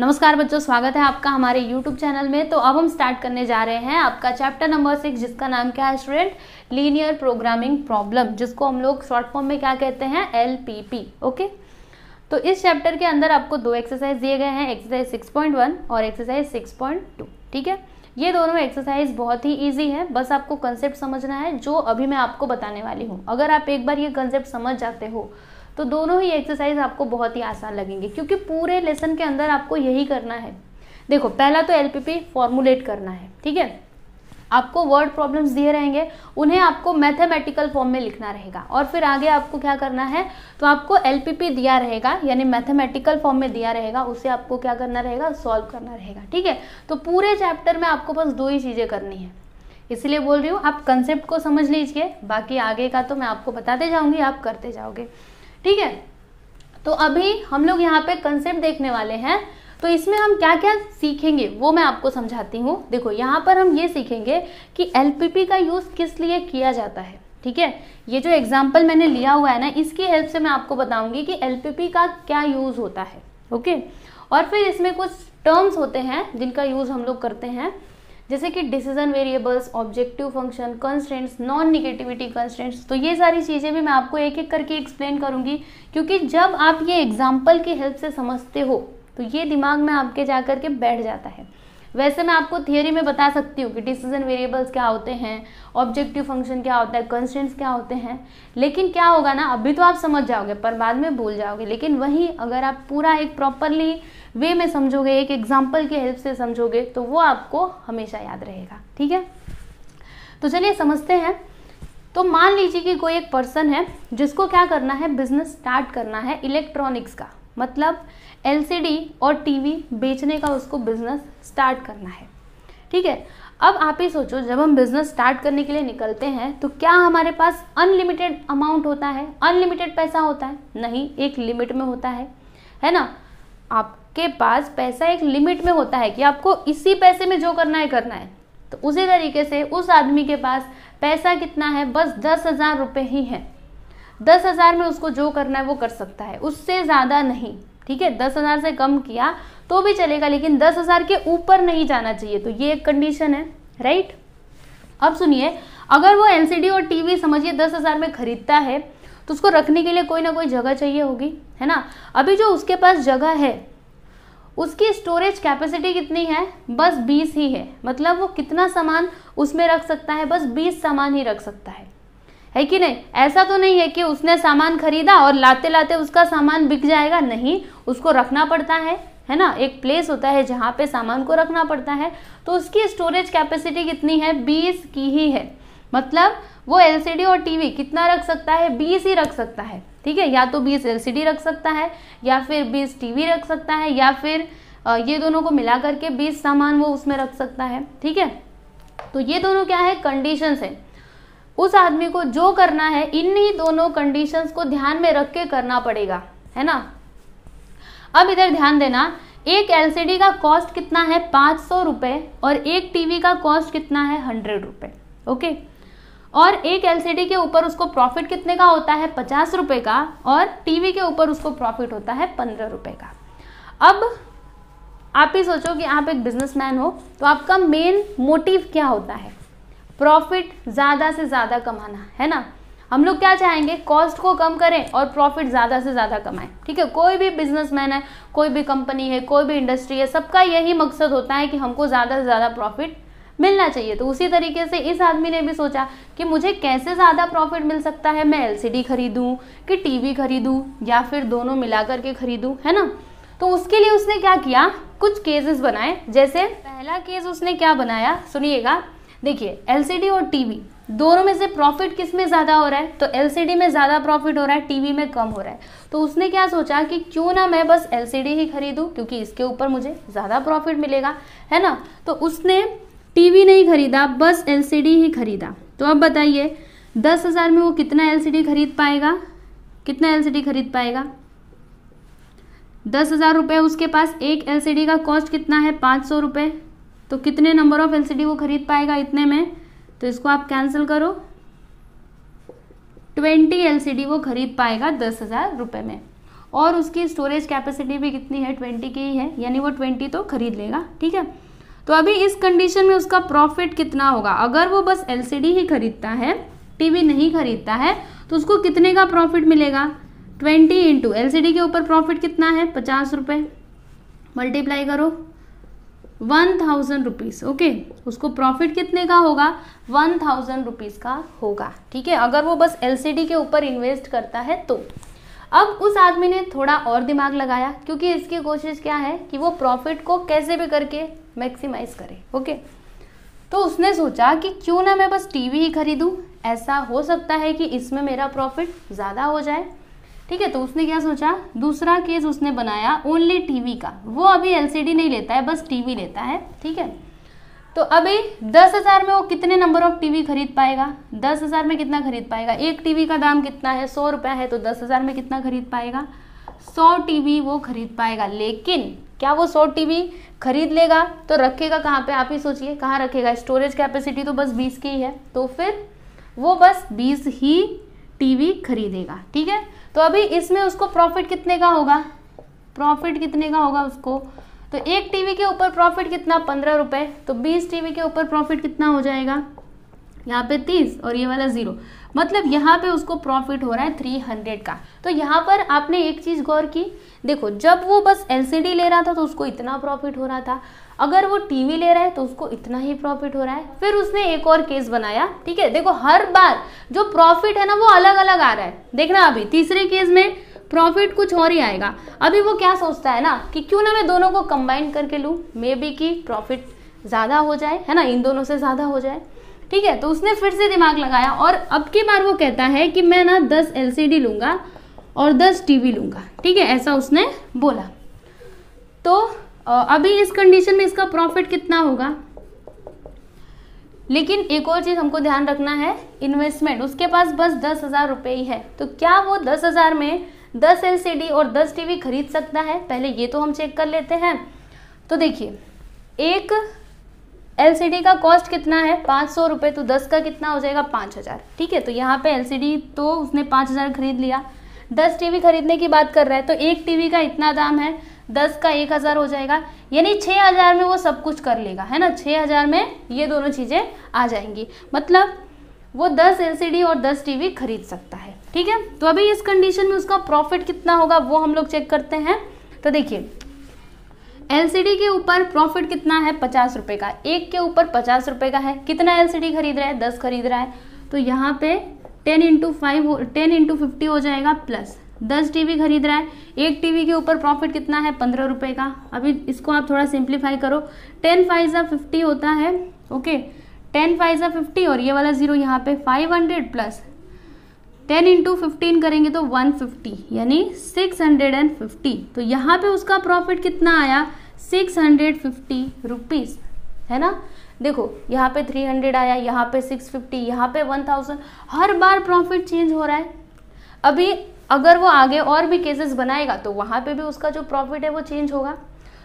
नमस्कार बच्चों स्वागत है आपका हमारे यूट्यूब चैनल में तो अब हम स्टार्ट करने जा रहे हैं आपका चैप्टर नंबर सिक्स जिसका नाम क्या है स्टूडेंट लीनियर प्रोग्रामिंग प्रॉब्लम जिसको हम लोग शॉर्ट फॉर्म में क्या कहते हैं एल ओके तो इस चैप्टर के अंदर आपको दो एक्सरसाइज दिए गए हैं एक्सरसाइज सिक्स पॉइंट वन और एक्सरसाइज सिक्स पॉइंट टू ठीक है ये दोनों एक्सरसाइज बहुत ही ईजी है बस आपको कंसेप्ट समझना है जो अभी मैं आपको बताने वाली हूँ अगर आप एक बार ये कंसेप्ट समझ जाते हो तो दोनों ही एक्सरसाइज आपको बहुत ही आसान लगेंगे क्योंकि पूरे लेसन के अंदर आपको यही करना है देखो पहला तो एलपीपी फॉर्मुलेट करना है ठीक है आपको वर्ड प्रॉब्लम्स दिए रहेंगे उन्हें आपको मैथमेटिकल फॉर्म में लिखना रहेगा और फिर आगे आपको क्या करना है तो आपको एलपीपी दिया रहेगा यानी मैथमेटिकल फॉर्म में दिया रहेगा उसे आपको क्या करना रहेगा सॉल्व करना रहेगा ठीक है तो पूरे चैप्टर में आपको बस दो ही चीज़ें करनी है इसलिए बोल रही हूँ आप कंसेप्ट को समझ लीजिए बाकी आगे का तो मैं आपको बताते जाऊँगी आप करते जाओगे ठीक है तो अभी हम लोग यहाँ पे कंसेप्ट देखने वाले हैं तो इसमें हम क्या क्या सीखेंगे वो मैं आपको समझाती हूँ देखो यहाँ पर हम ये सीखेंगे कि एल का यूज़ किस लिए किया जाता है ठीक है ये जो एग्जाम्पल मैंने लिया हुआ है ना इसकी हेल्प से मैं आपको बताऊंगी कि एल का क्या यूज़ होता है ओके और फिर इसमें कुछ टर्म्स होते हैं जिनका यूज़ हम लोग करते हैं जैसे कि decision variables objective function constants non negativity constants तो ये सारी चीज़ें भी मैं आपको एक एक करके एक्सप्लेन करूँगी क्योंकि जब आप ये एग्जाम्पल की हेल्प से समझते हो तो ये दिमाग में आपके जा कर के बैठ जाता है वैसे मैं आपको थियोरी में बता सकती हूँ कि डिसीजन वेरिएबल्स क्या होते हैं ऑब्जेक्टिव फंक्शन क्या होता है कंस्टेंट्स क्या होते हैं लेकिन क्या होगा ना अभी तो आप समझ जाओगे पर बाद में भूल जाओगे लेकिन वहीं अगर आप पूरा एक प्रॉपरली वे में समझोगे एक एग्जाम्पल की हेल्प से समझोगे तो वो आपको हमेशा याद रहेगा ठीक है तो चलिए समझते हैं तो मान लीजिए कि कोई एक पर्सन है जिसको क्या करना है बिजनेस स्टार्ट करना है इलेक्ट्रॉनिक्स का मतलब एलसीडी और टीवी बेचने का उसको बिजनेस स्टार्ट करना है ठीक है अब आप ही सोचो जब हम बिजनेस स्टार्ट करने के लिए निकलते हैं तो क्या हमारे पास अनलिमिटेड अमाउंट होता है अनलिमिटेड पैसा होता है नहीं एक लिमिट में होता है है ना आप आपके पास पैसा एक लिमिट में होता है कि आपको इसी पैसे में जो करना है करना है तो उसी तरीके से उस आदमी के पास पैसा कितना है बस दस हज़ार रुपये ही है दस हज़ार में उसको जो करना है वो कर सकता है उससे ज़्यादा नहीं ठीक है दस हज़ार से कम किया तो भी चलेगा लेकिन दस हज़ार के ऊपर नहीं जाना चाहिए तो ये एक कंडीशन है राइट अब सुनिए अगर वो एलसीडी और टीवी समझिए दस हज़ार में खरीदता है तो उसको रखने के लिए कोई ना कोई जगह चाहिए होगी है ना अभी जो उसके पास जगह है उसकी स्टोरेज कैपेसिटी कितनी है बस बीस ही है मतलब वो कितना सामान उसमें रख सकता है बस बीस सामान ही रख सकता है है कि नहीं ऐसा तो नहीं है कि उसने सामान खरीदा और लाते लाते उसका सामान बिक जाएगा नहीं उसको रखना पड़ता है है ना एक प्लेस होता है जहाँ पे सामान को रखना पड़ता है तो उसकी स्टोरेज कैपेसिटी कितनी है बीस की ही है मतलब वो एल और टीवी कितना रख सकता है बीस ही रख सकता है ठीक है या तो बीस एलसीडी रख सकता है या फिर बीस टीवी रख सकता है या फिर ये दोनों को मिला करके बीस सामान वो उसमें रख सकता है ठीक है तो ये दोनों क्या है कंडीशन है उस आदमी को जो करना है इन्हीं दोनों कंडीशन को ध्यान में रख के करना पड़ेगा है ना अब इधर ध्यान देना एक एलसीडी का कॉस्ट कितना है पांच सौ रुपए और एक टीवी का कॉस्ट कितना है हंड्रेड रुपये ओके और एक एलसीडी के ऊपर उसको प्रॉफिट कितने का होता है पचास रुपये का और टीवी के ऊपर उसको प्रॉफिट होता है पंद्रह रुपये का अब आप ही सोचो कि आप एक बिजनेसमैन हो तो आपका मेन मोटिव क्या होता है प्रॉफिट ज़्यादा से ज़्यादा कमाना है ना हम लोग क्या चाहेंगे कॉस्ट को कम करें और प्रॉफिट ज़्यादा से ज़्यादा कमाएं ठीक है कोई भी बिजनेसमैन है कोई भी कंपनी है कोई भी इंडस्ट्री है सबका यही मकसद होता है कि हमको ज़्यादा से ज़्यादा प्रॉफिट मिलना चाहिए तो उसी तरीके से इस आदमी ने भी सोचा कि मुझे कैसे ज़्यादा प्रॉफिट मिल सकता है मैं एलसीडी खरीदूं कि टीवी खरीदूं या फिर दोनों मिला करके खरीदूं है ना तो उसके लिए उसने क्या किया कुछ केसेस बनाए जैसे पहला केस उसने क्या बनाया सुनिएगा देखिए डी और टीवी दोनों में से प्रॉफिट किस में ज़्यादा हो रहा है तो डी में ज़्यादा प्रॉफिट हो रहा है टीवी में कम हो रहा है तो उसने क्या सोचा कि क्यों ना मैं बस डी ही खरीदूँ क्योंकि इसके ऊपर मुझे ज़्यादा प्रॉफिट मिलेगा है ना तो उसने टीवी नहीं खरीदा बस एलसीडी ही खरीदा तो अब बताइए दस हज़ार में वो कितना एलसीडी खरीद पाएगा कितना एलसीडी खरीद पाएगा दस हज़ार रुपये उसके पास एक एलसीडी का कॉस्ट कितना है पाँच सौ रुपये तो कितने नंबर ऑफ एलसीडी वो खरीद पाएगा इतने में तो इसको आप कैंसिल करो ट्वेंटी एलसीडी वो खरीद पाएगा दस हज़ार रुपये में और उसकी स्टोरेज कैपेसिटी भी कितनी है ट्वेंटी की ही है यानी वो ट्वेंटी तो खरीद लेगा ठीक है तो अभी इस कंडीशन में उसका प्रॉफिट कितना होगा अगर वो बस एलसीडी ही खरीदता है टीवी नहीं खरीदता है तो उसको कितने का प्रॉफिट मिलेगा ट्वेंटी इंटू एल के ऊपर प्रॉफिट कितना है पचास रुपए मल्टीप्लाई करो वन थाउजेंड रुपीज़ ओके उसको प्रॉफिट कितने का होगा वन थाउजेंड रुपीज़ का होगा ठीक है अगर वो बस एल के ऊपर इन्वेस्ट करता है तो अब उस आदमी ने थोड़ा और दिमाग लगाया क्योंकि इसकी कोशिश क्या है कि वो प्रॉफिट को कैसे भी करके मैक्सिमाइज करे ओके तो उसने सोचा कि क्यों ना मैं बस टीवी ही खरीदूं ऐसा हो सकता है कि इसमें मेरा प्रॉफिट ज़्यादा हो जाए ठीक है तो उसने क्या सोचा दूसरा केस उसने बनाया ओनली टीवी का वो अभी एलसीडी नहीं लेता है बस टीवी लेता है ठीक है तो अभी दस हज़ार में वो कितने नंबर ऑफ टीवी खरीद पाएगा दस हज़ार में कितना खरीद पाएगा एक टीवी का दाम कितना है सौ रुपया है तो दस हज़ार में कितना खरीद पाएगा सौ टीवी वो खरीद पाएगा लेकिन क्या वो सौ वी खरीद लेगा तो रखेगा कहाँ पे आप ही सोचिए कहाँ रखेगा स्टोरेज कैपेसिटी तो बस बीस की ही है तो फिर वो बस बीस ही टीवी खरीदेगा ठीक है तो अभी इसमें उसको प्रॉफिट कितने का होगा प्रॉफिट कितने का होगा उसको तो एक टीवी के ऊपर प्रॉफिट कितना पंद्रह रुपए तो बीस टीवी के ऊपर प्रॉफिट कितना हो जाएगा यहाँ पे तीस और ये वाला ज़ीरो मतलब यहाँ पे उसको प्रॉफिट हो रहा है थ्री हंड्रेड का तो यहाँ पर आपने एक चीज़ गौर की देखो जब वो बस एलसीडी ले रहा था तो उसको इतना प्रॉफिट हो रहा था अगर वो टीवी ले रहा है तो उसको इतना ही प्रॉफिट हो रहा है फिर उसने एक और केस बनाया ठीक है देखो हर बार जो प्रॉफिट है ना वो अलग अलग आ रहा है देखना अभी तीसरे केस में प्रॉफिट कुछ और ही आएगा अभी वो क्या सोचता है ना कि क्यों ना मैं दोनों को कंबाइन करके लूँ मे बी की प्रॉफिट ज़्यादा हो जाए है ना इन दोनों से ज़्यादा हो जाए ठीक है तो उसने फिर से दिमाग लगाया और अब की बार वो कहता है कि मैं ना दस एल लूँगा और दस टीवी लूँगा ठीक है ऐसा उसने बोला तो अभी इस कंडीशन में इसका प्रॉफिट कितना होगा लेकिन एक और चीज़ हमको ध्यान रखना है इन्वेस्टमेंट उसके पास बस दस हज़ार रुपये ही है तो क्या वो दस हज़ार में दस एल और दस टीवी खरीद सकता है पहले ये तो हम चेक कर लेते हैं तो देखिए एक एल का कॉस्ट कितना है पाँच सौ रुपये तो दस का कितना हो जाएगा पाँच हज़ार ठीक है तो यहाँ पे एल तो उसने पाँच हज़ार खरीद लिया दस टीवी खरीदने की बात कर रहा है तो एक टीवी का इतना दाम है दस का एक हज़ार हो जाएगा यानी छः हज़ार में वो सब कुछ कर लेगा है ना छः हज़ार में ये दोनों चीज़ें आ जाएंगी मतलब वो दस एल और दस टी खरीद सकता है ठीक है तो अभी इस कंडीशन में उसका प्रॉफिट कितना होगा वो हम लोग चेक करते हैं तो देखिए एलसीडी के ऊपर प्रॉफिट कितना है पचास रुपये का एक के ऊपर पचास रुपये का है कितना एलसीडी खरीद रहा है दस खरीद रहा है तो यहाँ पे ten into five ten into fifty हो जाएगा प्लस दस टीवी खरीद रहा है एक टीवी के ऊपर प्रॉफिट कितना है पंद्रह रुपये का अभी इसको आप थोड़ा सिंप्लीफाई करो टेन फाइव ज़ा फिफ्टी होता है ओके टेन फाइव ज़ा फिफ्टी और ये वाला ज़ीरो यहाँ पे five hundred plus ten into fifteen करेंगे तो वन फिफ्टी यानी सिक्स हंड्रेड एंड फिफ्टी तो यहाँ पे उसका प्रॉफिट कितना आया सिक्स हंड्रेड फिफ्टी रुपीज़ है ना देखो यहाँ पे थ्री हंड्रेड आया यहाँ पे सिक्स फिफ्टी यहाँ पे वन थाउजेंड हर बार प्रॉफिट चेंज हो रहा है अभी अगर वो आगे और भी केसेस बनाएगा तो वहाँ पे भी उसका जो प्रॉफिट है वो चेंज होगा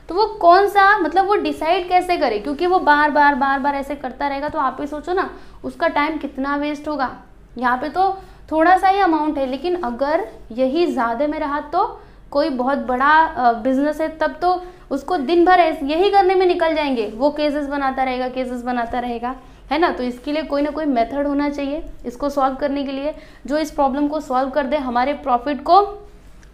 तो वो कौन सा मतलब वो डिसाइड कैसे करे क्योंकि वो बार बार बार बार ऐसे करता रहेगा तो आप ही सोचो ना उसका टाइम कितना वेस्ट होगा यहाँ पे तो थोड़ा सा ही अमाउंट है लेकिन अगर यही ज़्यादा में रहा तो कोई बहुत बड़ा बिजनेस है तब तो उसको दिन भर यही करने में निकल जाएंगे वो केसेस बनाता रहेगा केसेस बनाता रहेगा है ना तो इसके लिए कोई ना कोई मेथड होना चाहिए इसको सॉल्व करने के लिए जो इस प्रॉब्लम को सॉल्व कर दे हमारे प्रॉफिट को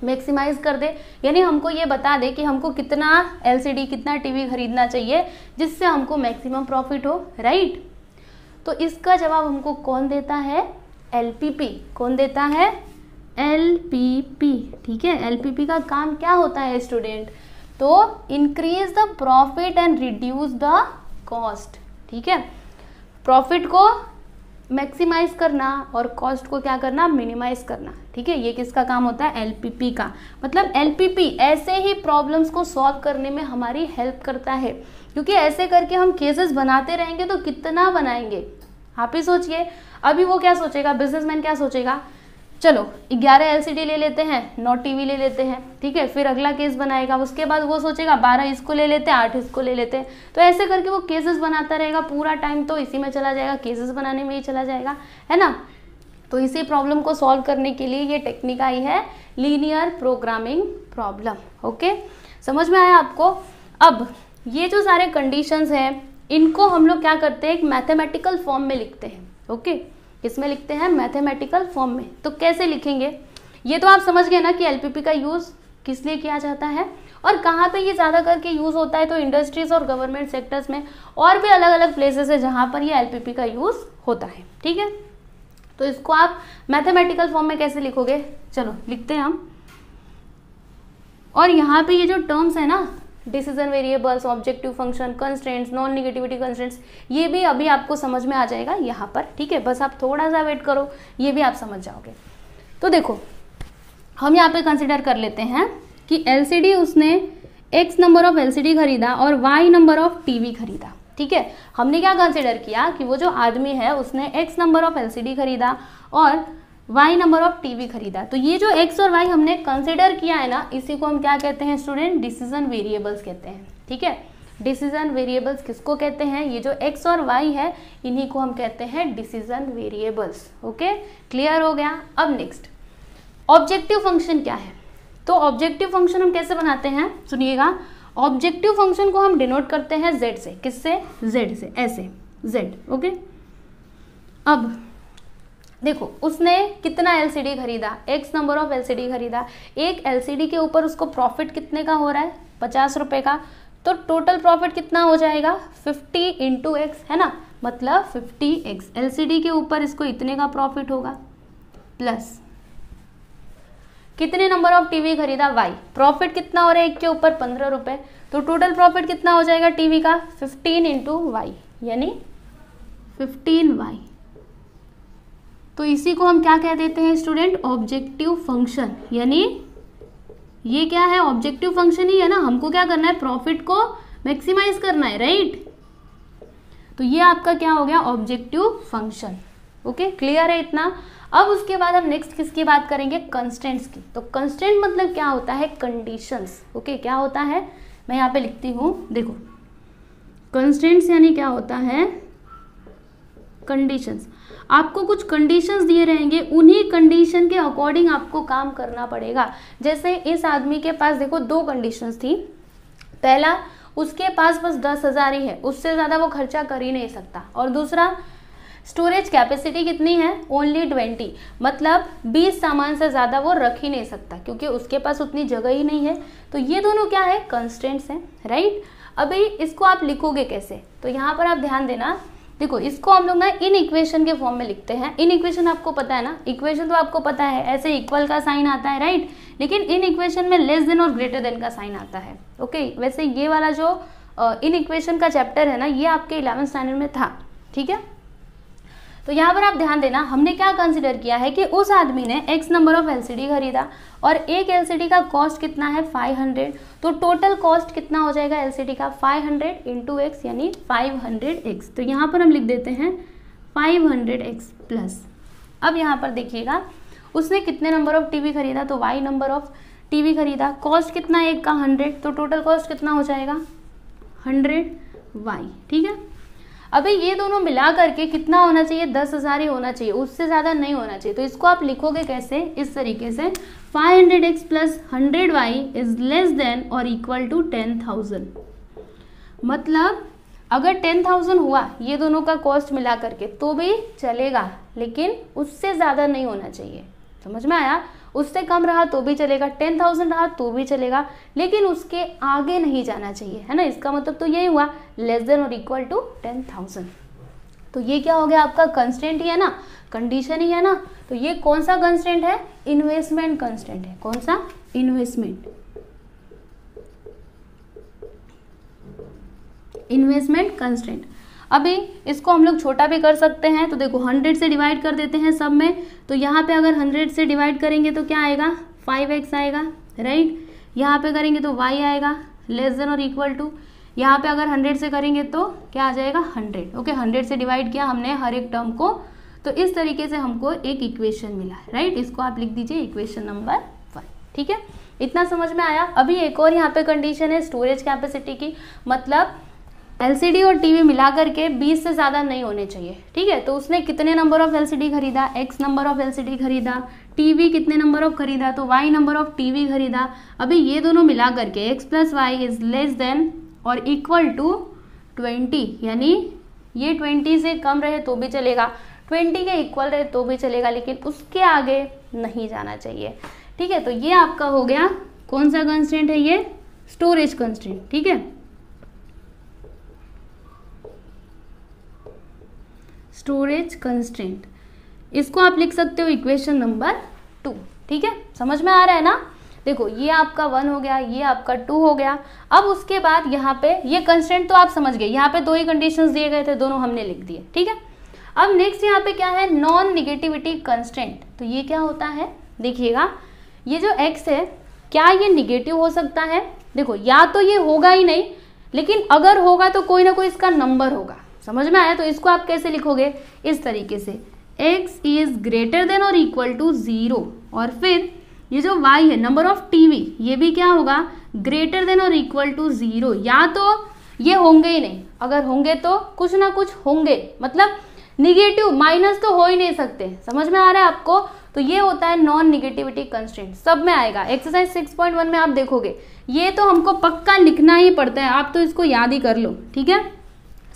मैक्सिमाइज कर दे यानी हमको ये बता दे कि हमको कितना एल कितना टीवी खरीदना चाहिए जिससे हमको मैक्सिमम प्रॉफिट हो राइट तो इसका जवाब हमको कौन देता है एल पी पी कौन देता है एल पी पी ठीक है एल पी पी का काम क्या होता है स्टूडेंट तो increase the profit and reduce the cost ठीक है प्रॉफिट को मैक्सिमाइज करना और कॉस्ट को क्या करना मिनिमाइज करना ठीक है ये किसका काम होता है पी का मतलब पी ऐसे ही प्रॉब्लम्स को सॉल्व करने में हमारी हेल्प करता है क्योंकि ऐसे करके हम केसेस बनाते रहेंगे तो कितना बनाएंगे आप ही सोचिए अभी वो क्या सोचेगा बिजनेसमैन क्या सोचेगा चलो ग्यारह एलसीडी ले लेते हैं नौ टीवी ले लेते हैं ठीक है फिर अगला केस बनाएगा उसके बाद वो सोचेगा बारह इसको ले लेते हैं आठ इसको ले लेते हैं तो ऐसे करके वो केसेस बनाता रहेगा पूरा टाइम तो इसी में चला जाएगा केसेस बनाने में ही चला जाएगा है ना तो इसी प्रॉब्लम को सॉल्व करने के लिए ये टेक्निक आई है लीनियर प्रोग्रामिंग प्रॉब्लम ओके समझ में आया आपको अब ये जो सारे कंडीशंस हैं इनको हम लोग क्या करते हैं एक मैथमेटिकल फॉर्म में लिखते हैं ओके किसमें लिखते हैं मैथमेटिकल फॉर्म में तो कैसे लिखेंगे ये तो आप समझ गए ना कि एलपीपी का यूज़ किस लिए किया जाता है और कहाँ पे ये ज़्यादा करके यूज़ होता है तो इंडस्ट्रीज़ और गवर्नमेंट सेक्टर्स में और भी अलग अलग प्लेसेस है जहाँ पर ये एलपीपी का यूज़ होता है ठीक है तो इसको आप मैथमेटिकल फॉर्म में कैसे लिखोगे चलो लिखते हैं हम और यहाँ पे ये जो टर्म्स है ना decision variables objective function constants non negativity constants ये भी अभी आपको समझ में आ जाएगा यहाँ पर ठीक है बस आप थोड़ा सा वेट करो ये भी आप समझ जाओगे तो देखो हम यहाँ पे कंसिडर कर लेते हैं कि एल उसने एक्स नंबर ऑफ एल खरीदा और वाई नंबर ऑफ टी खरीदा ठीक है हमने क्या कंसिडर किया कि वो जो आदमी है उसने एक्स नंबर ऑफ एल खरीदा और वाई नंबर ऑफ टीवी खरीदा तो ये जो एक्स और वाई हमने कंसिडर किया है ना इसी को हम क्या कहते हैं स्टूडेंट डिसीजन वेरिएबल्स कहते हैं ठीक है डिसीजन वेरिएबल्स किसको कहते हैं ये जो एक्स और वाई है इन्हीं को हम कहते हैं डिसीजन वेरिएबल्स ओके क्लियर हो गया अब नेक्स्ट ऑब्जेक्टिव फंक्शन क्या है तो ऑब्जेक्टिव फंक्शन हम कैसे बनाते हैं सुनिएगा ऑब्जेक्टिव फंक्शन को हम डिनोट करते हैं जेड से किससे जेड से ऐसे जेड ओके अब देखो उसने कितना एलसीडी खरीदा एक्स नंबर ऑफ एलसीडी खरीदा एक एलसीडी के ऊपर उसको प्रॉफिट कितने का हो रहा है पचास रुपए का तो टोटल प्रॉफिट कितना हो जाएगा फिफ्टी इंटू एक्स है ना मतलब फिफ्टी एक्स एल के ऊपर इसको इतने का प्रॉफिट होगा प्लस कितने नंबर ऑफ टीवी खरीदा वाई प्रॉफिट कितना हो रहा है एक के ऊपर पंद्रह रुपए तो टोटल प्रॉफिट कितना हो जाएगा टीवी का फिफ्टीन इंटू वाई यानी फिफ्टीन वाई तो इसी को हम क्या कह देते हैं स्टूडेंट ऑब्जेक्टिव फंक्शन यानी ये क्या है ऑब्जेक्टिव फंक्शन ही है ना हमको क्या करना है प्रॉफिट को मैक्सिमाइज करना है राइट तो ये आपका क्या हो गया ऑब्जेक्टिव फंक्शन ओके क्लियर है इतना अब उसके बाद हम नेक्स्ट किसकी बात करेंगे कंस्टेंट्स की तो कंस्टेंट मतलब क्या होता है कंडीशंस ओके okay, क्या होता है मैं यहाँ पे लिखती हूँ देखो कंस्टेंट्स यानी क्या होता है कंडीशंस आपको कुछ कंडीशंस दिए रहेंगे उन्हीं कंडीशन के अकॉर्डिंग आपको काम करना पड़ेगा जैसे इस आदमी के पास देखो दो कंडीशंस थी पहला उसके पास बस दस हज़ार ही है उससे ज़्यादा वो खर्चा कर ही नहीं सकता और दूसरा स्टोरेज कैपेसिटी कितनी है ओनली ट्वेंटी मतलब बीस सामान से ज़्यादा वो रख ही नहीं सकता क्योंकि उसके पास उतनी जगह ही नहीं है तो ये दोनों क्या है कंस्टेंट्स हैं राइट अभी इसको आप लिखोगे कैसे तो यहाँ पर आप ध्यान देना देखो इसको हम लोग ना इन इक्वेशन के फॉर्म में लिखते हैं इन इक्वेशन आपको पता है ना इक्वेशन तो आपको पता है ऐसे इक्वल का साइन आता है राइट लेकिन इन इक्वेशन में लेस देन और ग्रेटर देन का साइन आता है ओके वैसे ये वाला जो इन इक्वेशन का चैप्टर है ना ये आपके इलेवन स्टैंडर्ड में था ठीक है तो यहाँ पर आप ध्यान देना हमने क्या कंसिडर किया है कि उस आदमी ने एक्स नंबर ऑफ एलसीडी खरीदा और एक एलसीडी का कॉस्ट कितना है 500 तो टोटल कॉस्ट कितना हो जाएगा एलसीडी का 500 हंड्रेड इंटू एक्स यानी 500x तो यहाँ पर हम लिख देते हैं 500x प्लस अब यहाँ पर देखिएगा उसने कितने नंबर ऑफ टीवी खरीदा तो वाई नंबर ऑफ टीवी खरीदा कॉस्ट कितना एक का हंड्रेड तो टोटल कॉस्ट कितना हो जाएगा हंड्रेड वाई ठीक है अभी ये दोनों मिला करके कितना होना चाहिए दस हज़ार ही होना चाहिए उससे ज़्यादा नहीं होना चाहिए तो इसको आप लिखोगे कैसे इस तरीके से five hundred X plus hundred Y is less than और इक्वल टू टेन थाउजेंड मतलब अगर टेन थाउजेंड हुआ ये दोनों का कॉस्ट मिला करके तो भी चलेगा लेकिन उससे ज़्यादा नहीं होना चाहिए समझ में आया उससे कम रहा तो भी चलेगा टेन थाउजेंड रहा तो भी चलेगा लेकिन उसके आगे नहीं जाना चाहिए है ना इसका मतलब तो यही हुआ लेस देन और इक्वल टू टेन थाउजेंड तो ये क्या हो गया आपका कंस्टेंट ही है ना कंडीशन ही है ना तो ये कौन सा कंस्टेंट है इन्वेस्टमेंट कंस्टेंट है कौन सा इन्वेस्टमेंट इन्वेस्टमेंट कंस्टेंट अभी इसको हम लोग छोटा भी कर सकते हैं तो देखो हंड्रेड से डिवाइड कर देते हैं सब में तो यहाँ पे अगर हंड्रेड से डिवाइड करेंगे तो क्या आएगा फाइव एक्स आएगा राइट यहाँ पे करेंगे तो वाई आएगा लेस देन और इक्वल टू यहाँ पे अगर हंड्रेड से करेंगे तो क्या आ जाएगा हंड्रेड ओके हंड्रेड से डिवाइड किया हमने हर एक टर्म को तो इस तरीके से हमको एक इक्वेशन मिला राइट इसको आप लिख दीजिए इक्वेशन नंबर वन ठीक है इतना समझ में आया अभी एक और यहाँ पे कंडीशन है स्टोरेज कैपेसिटी की मतलब एलसीडी और टीवी मिला करके 20 से ज़्यादा नहीं होने चाहिए ठीक है तो उसने कितने नंबर ऑफ़ एलसीडी खरीदा एक्स नंबर ऑफ़ एलसीडी खरीदा टीवी कितने नंबर ऑफ़ खरीदा तो वाई नंबर ऑफ़ टीवी खरीदा अभी ये दोनों मिला करके X plus Y is less than और इक्वल टू ट्वेंटी यानी ये ट्वेंटी से कम रहे तो भी चलेगा ट्वेंटी के इक्वल रहे तो भी चलेगा लेकिन उसके आगे नहीं जाना चाहिए ठीक है तो ये आपका हो गया कौन सा कंस्टेंट है ये स्टोरेज कंस्टेंट ठीक है स्टोरेज कंस्टेंट इसको आप लिख सकते हो इक्वेशन नंबर टू ठीक है समझ में आ रहा है ना देखो ये आपका वन हो गया ये आपका टू हो गया अब उसके बाद यहाँ पे ये कंस्टेंट तो आप समझ गए यहाँ पे दो ही कंडीशन दिए गए थे दोनों हमने लिख दिए ठीक है अब नेक्स्ट यहाँ पे क्या है नॉन निगेटिविटी कंस्टेंट तो ये क्या होता है देखिएगा ये जो एक्स है क्या ये निगेटिव हो सकता है देखो या तो ये होगा ही नहीं लेकिन अगर होगा तो कोई ना कोई इसका नंबर होगा समझ में आया तो इसको आप कैसे लिखोगे इस तरीके से x इज ग्रेटर देन और इक्वल टू ज़ीरो और फिर ये जो y है नंबर ऑफ टीवी ये भी क्या होगा ग्रेटर देन और इक्वल टू ज़ीरो या तो ये होंगे ही नहीं अगर होंगे तो कुछ ना कुछ होंगे मतलब निगेटिव माइनस तो हो ही नहीं सकते समझ में आ रहा है आपको तो ये होता है नॉन निगेटिविटी कंस्टेंट सब में आएगा एक्सरसाइज 6.1 में आप देखोगे ये तो हमको पक्का लिखना ही पड़ता है आप तो इसको याद ही कर लो ठीक है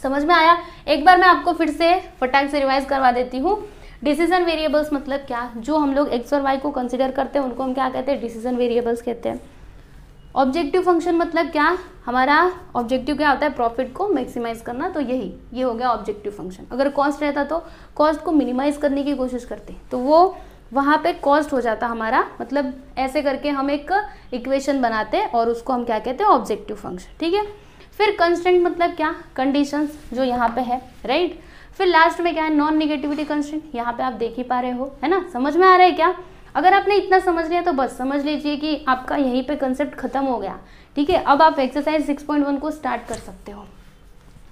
समझ में आया एक बार मैं आपको फिर से फटाक से रिवाइज करवा देती हूँ डिसीजन वेरिएबल्स मतलब क्या जो हम लोग एक्स और वाई को कंसिडर करते हैं उनको हम क्या कहते हैं डिसीजन वेरिएबल्स कहते हैं ऑब्जेक्टिव फंक्शन मतलब क्या हमारा ऑब्जेक्टिव क्या होता है प्रॉफिट को मैक्सिमाइज करना तो यही ये हो गया ऑब्जेक्टिव फंक्शन अगर कॉस्ट रहता तो कॉस्ट को मिनिमाइज करने की कोशिश करते तो वो वहाँ पे कॉस्ट हो जाता हमारा मतलब ऐसे करके हम एक इक्वेशन बनाते हैं और उसको हम क्या कहते हैं ऑब्जेक्टिव फंक्शन ठीक है फिर कंस्टेंट मतलब क्या कंडीशंस जो यहाँ पे है राइट फिर लास्ट में क्या है नॉन निगेटिविटी कंस्टेंट यहाँ पे आप देख ही पा रहे हो है ना समझ में आ रहा है क्या अगर आपने इतना समझ लिया तो बस समझ लीजिए कि आपका यहीं पे कंसेप्ट खत्म हो गया ठीक है अब आप एक्सरसाइज 6.1 को स्टार्ट कर सकते हो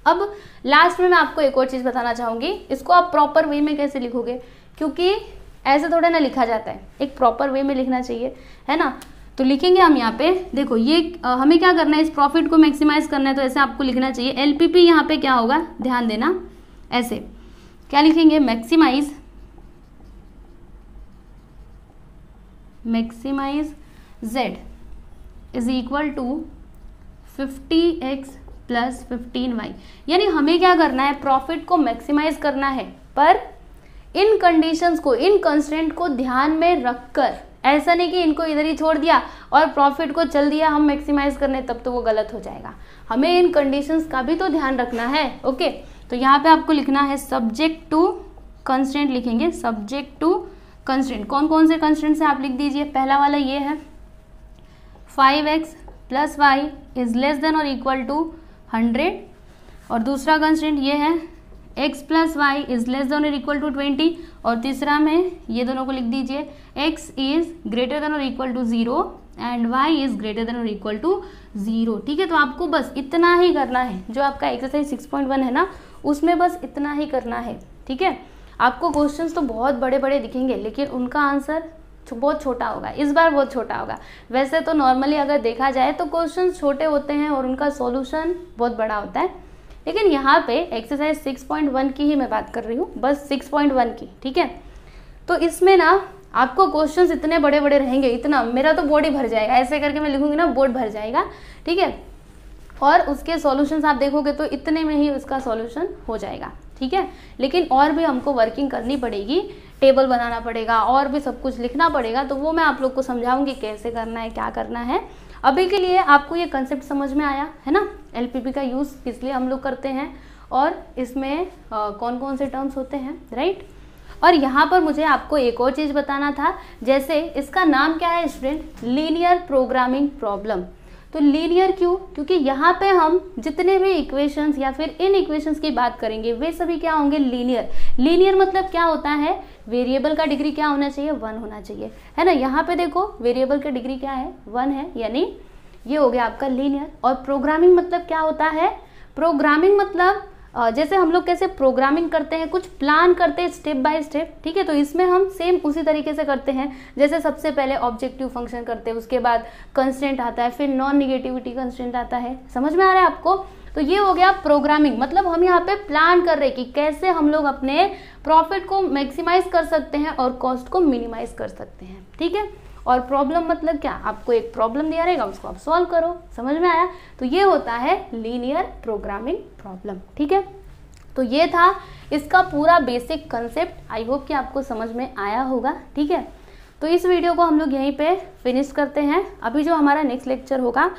अब लास्ट में मैं आपको एक और चीज़ बताना चाहूंगी इसको आप प्रॉपर वे में कैसे लिखोगे क्योंकि ऐसे थोड़ा ना लिखा जाता है एक प्रॉपर वे में लिखना चाहिए है ना तो लिखेंगे हम यहाँ पे देखो ये आ, हमें क्या करना है इस प्रॉफिट को मैक्सिमाइज करना है तो ऐसे आपको लिखना चाहिए एल पी पी यहाँ पे क्या होगा ध्यान देना ऐसे क्या लिखेंगे maximize maximize z is equal to fifty X plus fifteen Y यानी हमें क्या करना है प्रॉफिट को मैक्सिमाइज करना है पर इन कंडीशंस को इन कंस्टेंट को ध्यान में रखकर ऐसा नहीं कि इनको इधर ही छोड़ दिया और प्रॉफिट को चल दिया हम मैक्सिमाइज करने तब तो वो गलत हो जाएगा हमें इन कंडीशंस का भी तो ध्यान रखना है ओके तो यहाँ पे आपको लिखना है सब्जेक्ट टू कंस्टेंट लिखेंगे सब्जेक्ट टू कंस्टेंट कौन कौन से कंस्टेंट से आप लिख दीजिए पहला वाला ये है five X plus Y is less than और इक्वल टू हंड्रेड और दूसरा कंस्टेंट ये है x plus Y is less than और इक्वल टू ट्वेंटी और तीसरा में ये दोनों को लिख दीजिए x इज ग्रेटर देन और equal to zero and y is greater than और इक्वल टू ज़ीरो ठीक है तो आपको बस इतना ही करना है जो आपका एक्सरसाइज सिक्स पॉइंट वन है ना उसमें बस इतना ही करना है ठीक है आपको क्वेश्चन तो बहुत बड़े बड़े दिखेंगे लेकिन उनका आंसर बहुत छोटा होगा इस बार बहुत छोटा होगा वैसे तो नॉर्मली अगर देखा जाए तो क्वेश्चन छोटे होते हैं और उनका सोल्यूशन बहुत बड़ा होता है लेकिन यहाँ पे एक्सरसाइज 6.1 की ही मैं बात कर रही हूँ बस 6.1 की ठीक है तो इसमें ना आपको क्वेश्चंस इतने बड़े बड़े रहेंगे इतना मेरा तो बोर्ड ही भर जाएगा ऐसे करके मैं लिखूंगी ना बोर्ड भर जाएगा ठीक है और उसके सॉल्यूशंस आप देखोगे तो इतने में ही उसका सॉल्यूशन हो जाएगा ठीक है लेकिन और भी हमको वर्किंग करनी पड़ेगी टेबल बनाना पड़ेगा और भी सब कुछ लिखना पड़ेगा तो वो मैं आप लोग को समझाऊंगी कैसे करना है क्या करना है अभी के लिए आपको ये कंसेप्ट समझ में आया है ना एल का यूज़ किस लिए हम लोग करते हैं और इसमें आ, कौन कौन से टर्म्स होते हैं राइट और यहाँ पर मुझे आपको एक और चीज़ बताना था जैसे इसका नाम क्या है स्टूडेंट लीनियर प्रोग्रामिंग प्रॉब्लम तो लीनियर क्यों क्योंकि यहाँ पे हम जितने भी इक्वेशंस या फिर इन इक्वेशंस की बात करेंगे वे सभी क्या होंगे लीनियर लीनियर मतलब क्या होता है वेरिएबल का डिग्री क्या होना चाहिए वन होना चाहिए है ना यहाँ पे देखो वेरिएबल का डिग्री क्या है वन है यानी ये हो गया आपका लीनियर और प्रोग्रामिंग मतलब क्या होता है प्रोग्रामिंग मतलब जैसे हम लोग कैसे प्रोग्रामिंग करते हैं कुछ प्लान करते हैं स्टेप बाय स्टेप ठीक है तो इसमें हम सेम उसी तरीके से करते हैं जैसे सबसे पहले ऑब्जेक्टिव फंक्शन करते हैं उसके बाद कंस्टेंट आता है फिर नॉन निगेटिविटी कंस्टेंट आता है समझ में आ रहा है आपको तो ये हो गया प्रोग्रामिंग मतलब हम यहाँ पे प्लान कर रहे हैं कि कैसे हम लोग अपने प्रॉफिट को मैक्सिमाइज कर सकते हैं और कॉस्ट को मिनिमाइज कर सकते हैं ठीक है और प्रॉब्लम मतलब क्या आपको एक प्रॉब्लम दिया रहेगा उसको आप सॉल्व करो समझ में आया तो ये होता है लीनियर प्रोग्रामिंग प्रॉब्लम ठीक है तो ये था इसका पूरा बेसिक कंसेप्ट आई होप कि आपको समझ में आया होगा ठीक है तो इस वीडियो को हम लोग यहीं पे फिनिश करते हैं अभी जो हमारा नेक्स्ट लेक्चर होगा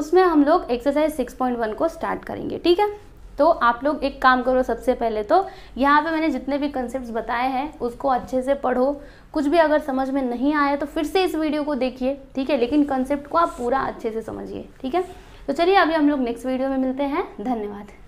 उसमें हम लोग एक्सरसाइज 6.1 को स्टार्ट करेंगे ठीक है तो आप लोग एक काम करो सबसे पहले तो यहाँ पे मैंने जितने भी कंसेप्ट बताए हैं उसको अच्छे से पढ़ो कुछ भी अगर समझ में नहीं आया तो फिर से इस वीडियो को देखिए ठीक है लेकिन कंसेप्ट को आप पूरा अच्छे से समझिए ठीक है तो चलिए अभी हम लोग नेक्स्ट वीडियो में मिलते हैं धन्यवाद